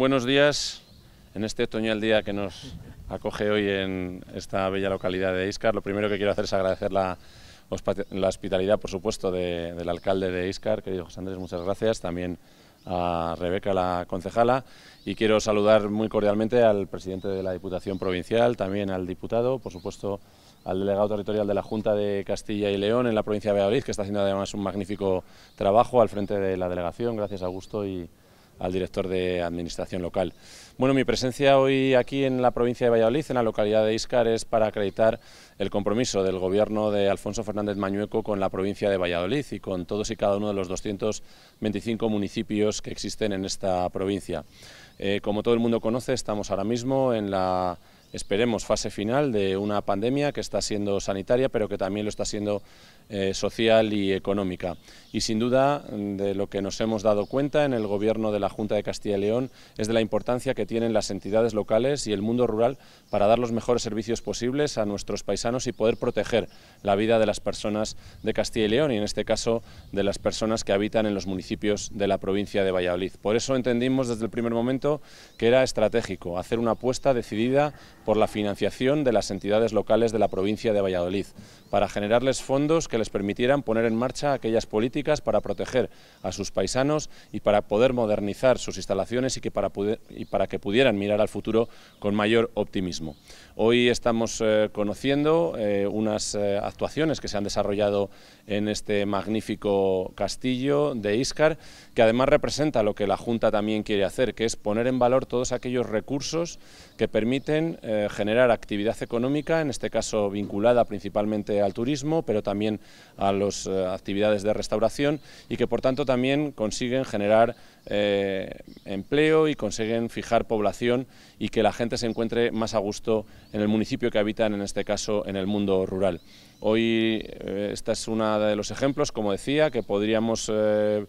Buenos días. En este otoñal día que nos acoge hoy en esta bella localidad de Iscar, lo primero que quiero hacer es agradecer la, hospitalidad, por supuesto, del alcalde de Iscar, querido José Andrés, muchas gracias. También a Rebeca, la concejala, y quiero saludar muy cordialmente al presidente de la Diputación Provincial, también al diputado, por supuesto, al delegado territorial de la Junta de Castilla y León en la provincia de Valladolid, que está haciendo además un magnífico trabajo al frente de la delegación. Gracias, Augusto, y al director de Administración Local. Bueno, mi presencia hoy aquí en la provincia de Valladolid, en la localidad de Iscar, es para acreditar el compromiso del gobierno de Alfonso Fernández Mañueco con la provincia de Valladolid y con todos y cada uno de los 225 municipios que existen en esta provincia. Eh, como todo el mundo conoce, estamos ahora mismo en la esperemos, fase final de una pandemia que está siendo sanitaria, pero que también lo está siendo eh, social y económica. Y sin duda, de lo que nos hemos dado cuenta en el Gobierno de la Junta de Castilla y León es de la importancia que tienen las entidades locales y el mundo rural para dar los mejores servicios posibles a nuestros paisanos y poder proteger la vida de las personas de Castilla y León y en este caso de las personas que habitan en los municipios de la provincia de Valladolid. Por eso entendimos desde el primer momento que era estratégico hacer una apuesta decidida por la financiación de las entidades locales de la provincia de Valladolid, para generarles fondos que les permitieran poner en marcha aquellas políticas para proteger a sus paisanos y para poder modernizar sus instalaciones y, que para, y para que pudieran mirar al futuro con mayor optimismo. Hoy estamos eh, conociendo eh, unas eh, actuaciones que se han desarrollado en este magnífico castillo de Iscar, que además representa lo que la Junta también quiere hacer, que es poner en valor todos aquellos recursos que permiten generar actividad económica, en este caso vinculada principalmente al turismo, pero también a las actividades de restauración y que por tanto también consiguen generar empleo y consiguen fijar población y que la gente se encuentre más a gusto en el municipio que habitan, en este caso en el mundo rural. Hoy eh, esta este es uno de los ejemplos, como decía, que podríamos... Eh,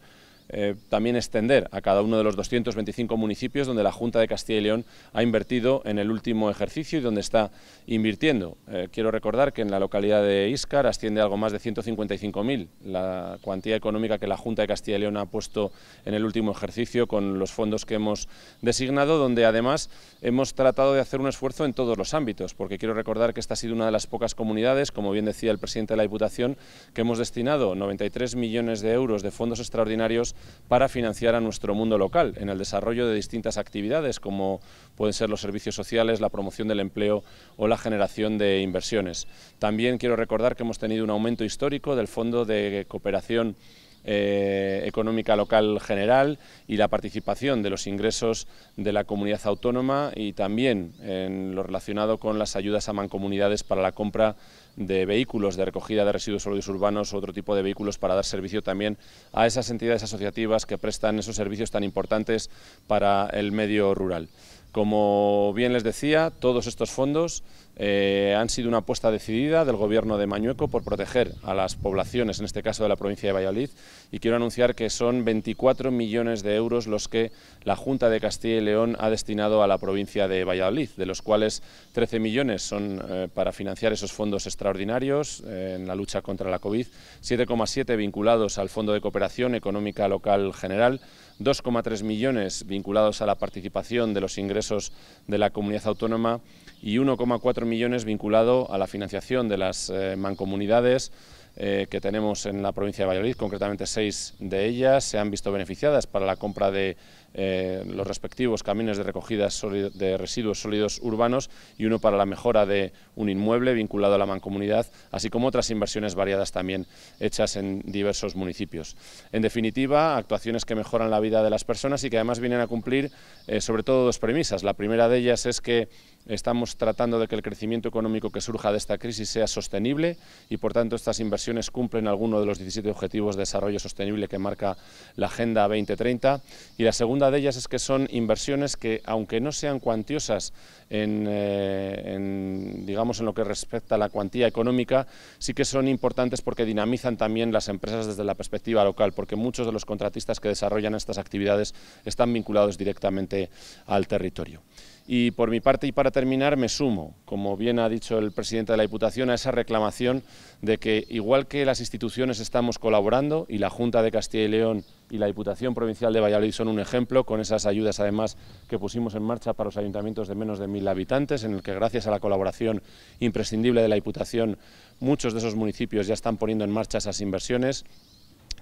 eh, también extender a cada uno de los 225 municipios donde la Junta de Castilla y León ha invertido en el último ejercicio y donde está invirtiendo. Eh, quiero recordar que en la localidad de Iscar asciende algo más de 155.000 la cuantía económica que la Junta de Castilla y León ha puesto en el último ejercicio con los fondos que hemos designado, donde además hemos tratado de hacer un esfuerzo en todos los ámbitos, porque quiero recordar que esta ha sido una de las pocas comunidades, como bien decía el presidente de la Diputación, que hemos destinado 93 millones de euros de fondos extraordinarios para financiar a nuestro mundo local en el desarrollo de distintas actividades como pueden ser los servicios sociales, la promoción del empleo o la generación de inversiones. También quiero recordar que hemos tenido un aumento histórico del Fondo de Cooperación eh, económica local general y la participación de los ingresos de la comunidad autónoma y también en lo relacionado con las ayudas a mancomunidades para la compra de vehículos de recogida de residuos sólidos urbanos u otro tipo de vehículos para dar servicio también a esas entidades asociativas que prestan esos servicios tan importantes para el medio rural. Como bien les decía, todos estos fondos eh, han sido una apuesta decidida del Gobierno de Mañueco por proteger a las poblaciones, en este caso de la provincia de Valladolid, y quiero anunciar que son 24 millones de euros los que la Junta de Castilla y León ha destinado a la provincia de Valladolid, de los cuales 13 millones son eh, para financiar esos fondos extraordinarios eh, en la lucha contra la COVID, 7,7 vinculados al Fondo de Cooperación Económica Local General, 2,3 millones vinculados a la participación de los ingresos de la comunidad autónoma y 1,4 millones vinculado a la financiación de las eh, mancomunidades, eh, que tenemos en la provincia de Valladolid, concretamente seis de ellas, se han visto beneficiadas para la compra de eh, los respectivos camiones de recogida de residuos sólidos urbanos y uno para la mejora de un inmueble vinculado a la mancomunidad, así como otras inversiones variadas también hechas en diversos municipios. En definitiva, actuaciones que mejoran la vida de las personas y que además vienen a cumplir eh, sobre todo dos premisas. La primera de ellas es que estamos tratando de que el crecimiento económico que surja de esta crisis sea sostenible y por tanto estas inversiones cumplen alguno de los 17 objetivos de desarrollo sostenible que marca la Agenda 2030 y la segunda de ellas es que son inversiones que, aunque no sean cuantiosas eh, en, digamos, en lo que respecta a la cuantía económica, sí que son importantes porque dinamizan también las empresas desde la perspectiva local, porque muchos de los contratistas que desarrollan estas actividades están vinculados directamente al territorio. Y por mi parte y para terminar me sumo, como bien ha dicho el presidente de la Diputación, a esa reclamación de que igual que las instituciones estamos colaborando y la Junta de Castilla y León y la Diputación Provincial de Valladolid son un ejemplo, con esas ayudas además que pusimos en marcha para los ayuntamientos de menos de mil habitantes, en el que gracias a la colaboración imprescindible de la Diputación muchos de esos municipios ya están poniendo en marcha esas inversiones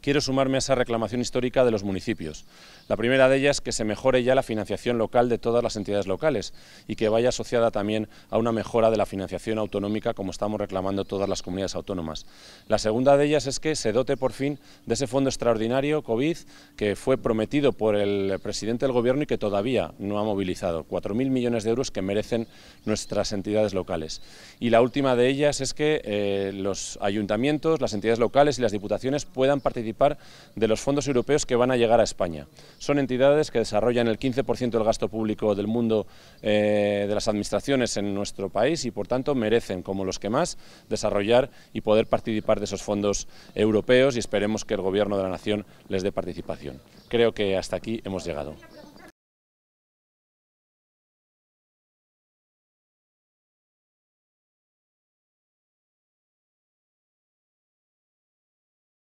quiero sumarme a esa reclamación histórica de los municipios. La primera de ellas, es que se mejore ya la financiación local de todas las entidades locales y que vaya asociada también a una mejora de la financiación autonómica, como estamos reclamando todas las comunidades autónomas. La segunda de ellas es que se dote por fin de ese fondo extraordinario COVID que fue prometido por el presidente del Gobierno y que todavía no ha movilizado, 4.000 millones de euros que merecen nuestras entidades locales. Y la última de ellas es que eh, los ayuntamientos, las entidades locales y las diputaciones puedan participar de los fondos europeos que van a llegar a España. Son entidades que desarrollan el 15% del gasto público del mundo eh, de las administraciones en nuestro país y por tanto merecen, como los que más, desarrollar y poder participar de esos fondos europeos y esperemos que el Gobierno de la Nación les dé participación. Creo que hasta aquí hemos llegado.